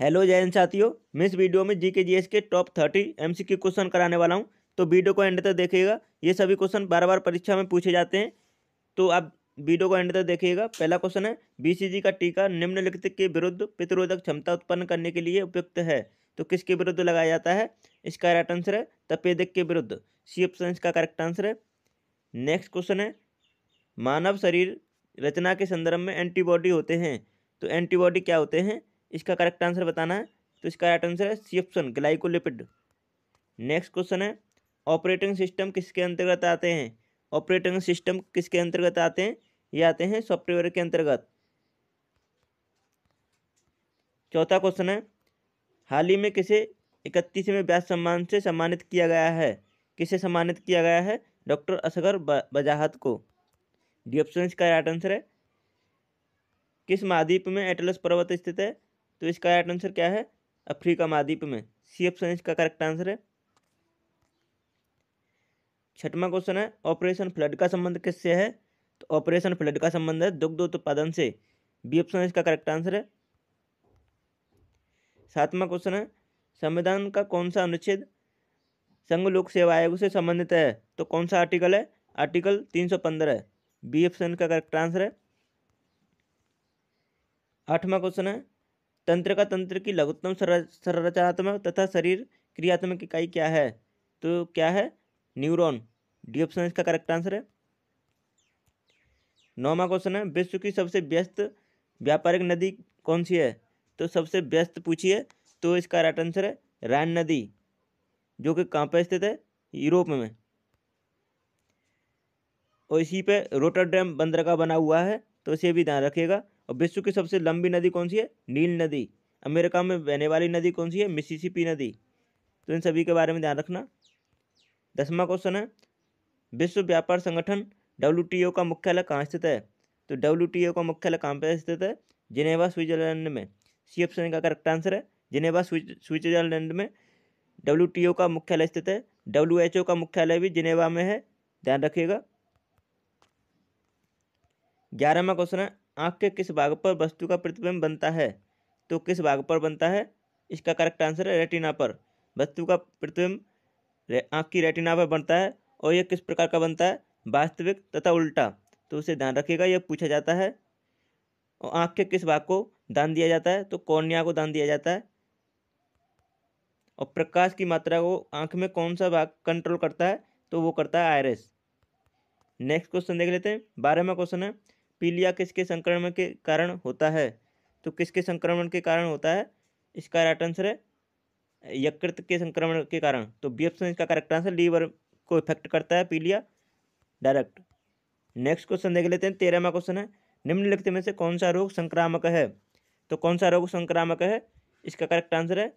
hello जय हिंद साथियों मैं इस वीडियो में जी के जी एस के top thirty M C question कराने वाला हूँ तो वीडियो को एंड तक देखिएगा ये सभी क्वेश्चन बार बार परीक्षा में पूछे जाते हैं तो आप वीडियो को एंड तक देखिएगा पहला क्वेश्चन है बीसीजी का टीका निम्नलिखित के विरुद्ध प्रतिरोधक क्षमता उत्पन्न करने के लिए उपयुक्त है तो किसके विरुद्ध लगाया जाता है इसका राइट आंसर है तपेदक के विरुद्ध सी ऑप्शन इसका करेक्ट आंसर है नेक्स्ट क्वेश्चन है मानव शरीर रचना के संदर्भ में एंटीबॉडी होते हैं तो एंटीबॉडी क्या होते हैं इसका करेक्ट आंसर बताना है तो इसका राइट आंसर है C option glycolipid next question है ऑपरेटिंग सिस्टम किसके अंतर्गत आते हैं ऑपरेटिंग सिस्टम किसके अंतर्गत आते हैं ये आते हैं सॉफ्टवेयर के अंतर्गत चौथा क्वेश्चन है हाल ही में किसे इकतीसवें ब्याज सम्मान से सम्मानित किया गया है किसे सम्मानित किया गया है डॉक्टर असगर बजाहत को डी ऑप्शन इसका राइट आंसर है किस महाद्वीप में एटलस पर्वत स्थित है तो इसका राइट आंसर क्या है अफ्रीका महाद्वीप में सी ऑप्शन इसका करेक्ट आंसर है छठवा क्वेश्चन है ऑपरेशन फ्लड का संबंध किससे है तो ऑपरेशन फ्लड का संबंध है दुग्ध उत्पादन से बी ऑप्शन इसका करेक्ट आंसर है सातवां क्वेश्चन है संविधान का कौन सा अनुच्छेद संघ लोक सेवा आयोग से संबंधित है तो कौन सा आर्टिकल है आर्टिकल तीन सौ पंद्रह बी ऑप्शन का करेक्ट आंसर है आठवां क्वेश्चन है तंत्र का तंत्र की लघुत्तम संरचनात्मक तथा शरीर क्रियात्मक इकाई क्या है तो क्या है न्यूरॉन डी ऑप्शन इसका करेक्ट आंसर है नौवा क्वेश्चन है विश्व की सबसे व्यस्त व्यापारिक नदी कौन सी है तो सबसे व्यस्त पूछिए तो इसका राइट आंसर है रैन नदी जो कि कहाँ पर स्थित है यूरोप में और इसी पे रोटर डैम बंदरगाह बना हुआ है तो इसे भी ध्यान रखिएगा और विश्व की सबसे लंबी नदी कौन सी है नील नदी अमेरिका में बहने वाली नदी कौन सी है मिसिसिपी नदी तो इन सभी के बारे में ध्यान रखना दसवा क्वेश्चन है विश्व व्यापार संगठन डब्ल्यू का मुख्यालय कहाँ स्थित है तो डब्ल्यू का मुख्यालय कहाँ पर स्थित है जिनेवा स्विट्जरलैंड में सी ऑप्शन का करेक्ट आंसर है जिनेवा स्विट्जरलैंड में डब्ल्यू का मुख्यालय स्थित है डब्ल्यू का मुख्यालय भी जिनेवा में है ध्यान रखिएगा ग्यारहवा क्वेश्चन है आँख के किस भाग पर वस्तु का प्रतिबिंब बनता है तो किस भाग पर बनता है इसका करेक्ट आंसर है रेटिना पर वस्तु का प्रतिबिंब आँख की रेटिना पर बनता है और यह किस प्रकार का बनता है वास्तविक तथा उल्टा तो उसे ध्यान रखिएगा यह पूछा जाता है और आँख के किस भाग को दान दिया जाता है तो कौनिया को दान दिया जाता है और प्रकाश की मात्रा को आँख में कौन सा भाग कंट्रोल करता है तो वो करता है आयरस नेक्स्ट क्वेश्चन देख लेते हैं बारहवा क्वेश्चन है पीलिया किसके संक्रमण के कारण होता है तो किसके संक्रमण के कारण होता है इसका राइट आंसर है यकृत के संक्रमण के कारण तो बी ऑप्शन इसका करेक्ट आंसर लीवर को इफेक्ट करता है पीलिया डायरेक्ट नेक्स्ट क्वेश्चन देख लेते हैं तेरहवा क्वेश्चन है निम्नलिखित में से कौन सा रोग संक्रामक है तो कौन सा रोग संक्रामक है इसका करेक्ट आंसर है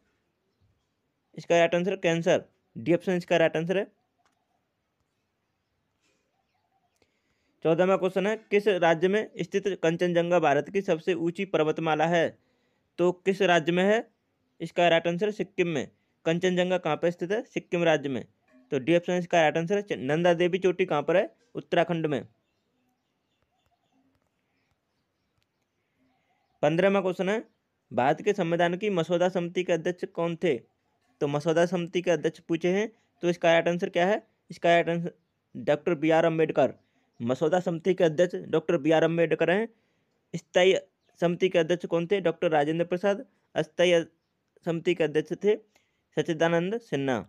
इसका right answer cancer D option इसका राइट आंसर है चौदहवा क्वेश्चन है किस राज्य में स्थित कंचनजंगा भारत की सबसे ऊंची पर्वतमाला है तो किस राज्य में है इसका राइट आंसर सिक्किम में कंचनजंगा कहाँ पर स्थित है सिक्किम राज्य में तो डी ऑप्शन इसका राइट आंसर है नंदा देवी चोटी कहाँ पर है उत्तराखंड में पंद्रहवा क्वेश्चन है भारत के संविधान की मसौदा समिति के अध्यक्ष कौन थे तो मसौदा समिति के अध्यक्ष पूछे हैं तो इसका राइट आंसर क्या है इसका right answer doctor B R Ambedkar मसौदा समिति के अध्यक्ष डॉक्टर बी आर अम्बेडकर हैं स्थायी समिति के अध्यक्ष कौन थे डॉक्टर राजेंद्र प्रसाद अस्थायी समिति के अध्यक्ष थे सचिदानंद सिन्हा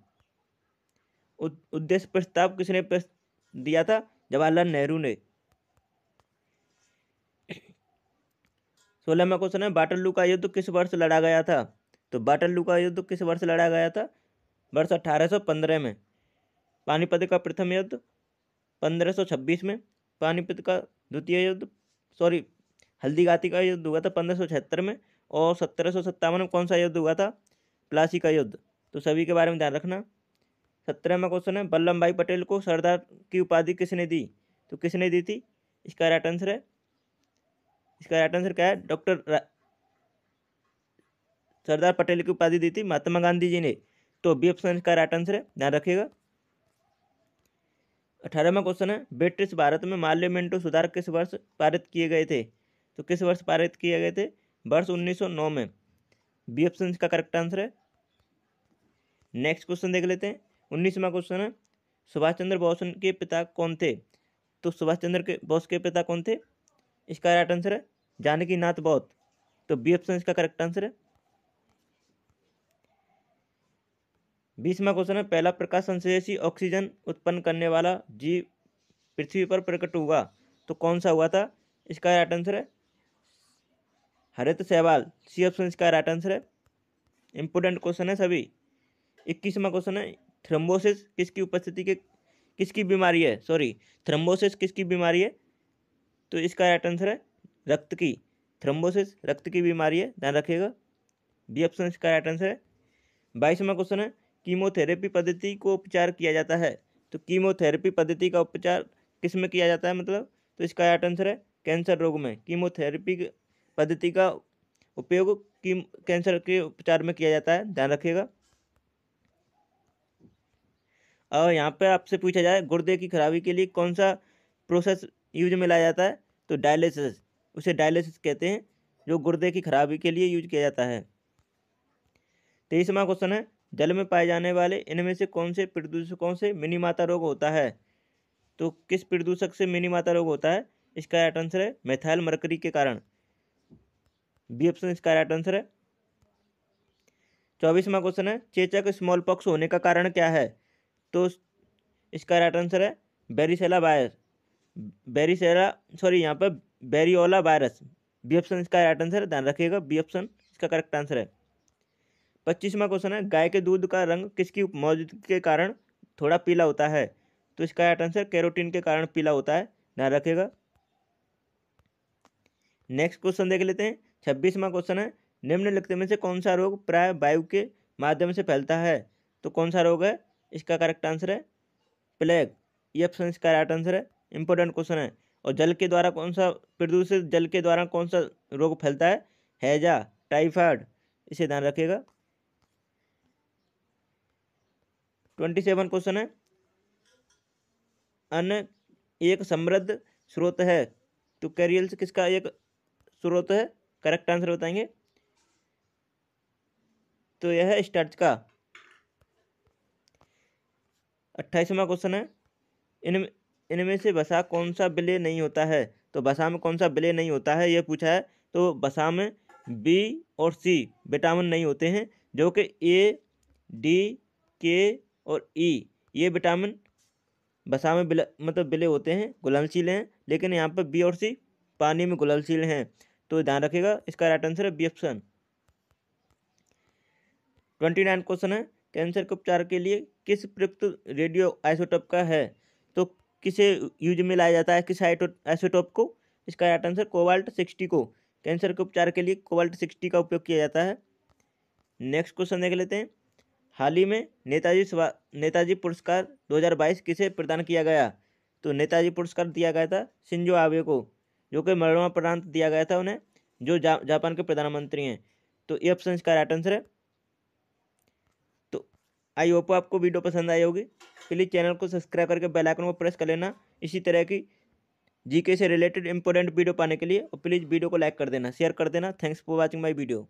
उद्देश्य प्रस्ताव किसने दिया था जवाहरलाल नेहरू ने सोलहवा क्वेश्चन है बाटल्लू का युद्ध किस वर्ष लड़ा गया था तो बाटल्लू का युद्ध किस वर्ष लड़ा गया था वर्ष 1815 में पानीपत का प्रथम युद्ध 1526 में पानीपत का द्वितीय युद्ध सॉरी हल्दीघाती का युद्ध हुआ था पंद्रह में और सत्रह में कौन सा युद्ध हुआ था प्लासी का युद्ध तो सभी के बारे में ध्यान रखना सत्रहवा क्वेश्चन है वल्लभ भाई पटेल को सरदार की उपाधि किसने दी तो किसने दी थी इसका राइट आंसर है इसका राइट आंसर क्या है डॉक्टर सरदार पटेल की उपाधि दी थी महात्मा गांधी जी ने तो बी ऑप्शन इसका राइट आंसर है ध्यान रखिएगा अठारहवा क्वेश्चन है ब्रिटिश भारत में मार्लियामेंटो सुधार किस वर्ष पारित किए गए थे तो किस वर्ष पारित किए गए थे वर्ष 1909 में बी ऑप्शन का करेक्ट आंसर है नेक्स्ट क्वेश्चन देख लेते हैं उन्नीसवा क्वेश्चन है सुभाष चंद्र बोस के पिता कौन थे तो सुभाष चंद्र के बोस के पिता कौन थे इसका राइट आंसर है जानकी नाथ बोध तो बी ऑप्शन इसका करेक्ट आंसर है बीसवा क्वेश्चन है पहला प्रकाश संश्लेषी ऑक्सीजन उत्पन्न करने वाला जीव पृथ्वी पर प्रकट हुआ तो कौन सा हुआ था इसका राइट आंसर है हरित सहवाल सी ऑप्शन इसका राइट आंसर है इंपोर्टेंट क्वेश्चन है सभी इक्कीसवा क्वेश्चन है थ्रम्बोसिस किसकी उपस्थिति के किसकी बीमारी है सॉरी थ्रम्बोसिस किसकी बीमारी है तो इसका राइट आंसर है रक्त की थ्रम्बोसिस रक्त की बीमारी है ध्यान रखिएगा बी ऑप्शन इसका राइट आंसर है बाईसवा क्वेश्चन है कीमोथेरेपी पद्धति को उपचार किया जाता है तो कीमोथेरेपी पद्धति का उपचार किस में किया जाता है मतलब तो इसका राइट आंसर है कैंसर रोग में कीमोथेरेपी पद्धति का उपयोग कीम कैंसर के उपचार में किया जाता है ध्यान रखिएगा और यहाँ पर आपसे पूछा जाए गुर्दे की खराबी के लिए कौन सा प्रोसेस यूज में लाया जाता है तो डायलिसिस उसे डायलिसिस कहते हैं जो गुर्दे की खराबी के लिए यूज किया जाता है तेईसवा क्वेश्चन है जल में पाए जाने वाले इनमें से कौन से प्रदूषकों से मिनी माता रोग होता है तो किस प्रदूषक से मिनी माता रोग होता है इसका राइट आंसर है मेथाइल मरकरी के कारण बी ऑप्शन इसका राइट आंसर है चौबीसवा क्वेश्चन है चेचक स्मॉल पॉक्स होने का कारण क्या है तो इसका राइट आंसर है बेरीसेला वायरस बेरीसेला सॉरी यहाँ पर बेरियोला वायरस बी ऑप्शन इसका राइट आंसर है ध्यान रखिएगा बी ऑप्शन इसका करेक्ट आंसर है पच्चीसवा क्वेश्चन है गाय के दूध का रंग किसकी मौजूदगी के कारण थोड़ा पीला होता है तो इसका राइट आंसर कैरोटीन के कारण पीला होता है ध्यान रखेगा नेक्स्ट क्वेश्चन देख लेते हैं छब्बीसवा क्वेश्चन है निम्नलिखित में से कौन सा रोग प्राय वायु के माध्यम से फैलता है तो कौन सा रोग है इसका करेक्ट आंसर है प्लेग ये ऑप्शन इसका राइट आंसर है इंपॉर्टेंट क्वेश्चन है और जल के द्वारा कौन सा प्रदूषित जल के द्वारा कौन सा रोग फैलता है हैजा टाइफाइड इसे ध्यान रखिएगा ट्वेंटी सेवन क्वेश्चन है अन एक समृद्ध स्रोत है तो कैरियल्स किसका एक स्रोत है करेक्ट आंसर बताएंगे तो यह है स्टार्च का अट्ठाईसवा क्वेश्चन है इन इनमें से बसा कौन सा बिले नहीं होता है तो बसा में कौन सा बिले नहीं होता है यह पूछा है तो बसा में बी और सी विटामिन नहीं होते हैं जो कि ए डी के और ई e, ये विटामिन बसा में बिल मतलब बिले होते हैं गुलनशील हैं लेकिन यहाँ पर बी और सी पानी में गुलनशील हैं तो ध्यान रखिएगा इसका राइट आंसर है B option twenty nine question है कैंसर के उपचार के लिए किस प्रयुक्त रेडियो आइसोटॉप का है तो किसे यूज में लाया जाता है किस आइसोटॉप को इसका राइट आंसर कोवाल्ट सिक्सटी को कैंसर के उपचार के लिए कोवाल्ट सिक्सटी का उपयोग किया जाता है नेक्स्ट क्वेश्चन देख लेते हैं हाल ही में नेताजी नेताजी पुरस्कार 2022 किसे प्रदान किया गया तो नेताजी पुरस्कार दिया गया था सिंजो आबे को जो कि प्रांत दिया गया था उन्हें जो जा, जापान के प्रधानमंत्री हैं तो ये ऑप्शन इसका राइट आंसर है तो आई होप आपको वीडियो पसंद आई होगी प्लीज़ चैनल को सब्सक्राइब करके बेल आइकन को प्रेस कर लेना इसी तरह की जीके से रिलेटेड इंपॉर्टेंट वीडियो पाने के लिए और प्लीज़ वीडियो को लाइक कर देना शेयर कर देना thanks for watching my video